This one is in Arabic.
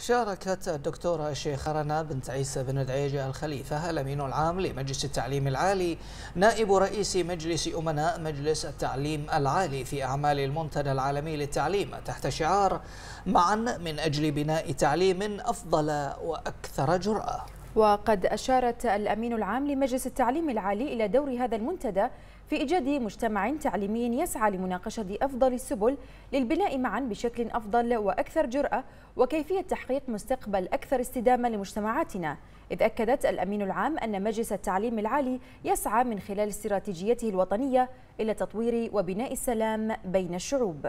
شاركت الدكتورة الشيخ رنا بنت عيسى بن العيجة الخليفة الأمين العام لمجلس التعليم العالي نائب رئيس مجلس أمناء مجلس التعليم العالي في أعمال المنتدى العالمي للتعليم تحت شعار معا من أجل بناء تعليم أفضل وأكثر جرأة وقد أشارت الأمين العام لمجلس التعليم العالي إلى دور هذا المنتدى في إيجاد مجتمع تعليمي يسعى لمناقشة أفضل السبل للبناء معا بشكل أفضل وأكثر جرأة وكيفية تحقيق مستقبل أكثر استدامة لمجتمعاتنا إذ أكدت الأمين العام أن مجلس التعليم العالي يسعى من خلال استراتيجيته الوطنية إلى تطوير وبناء السلام بين الشعوب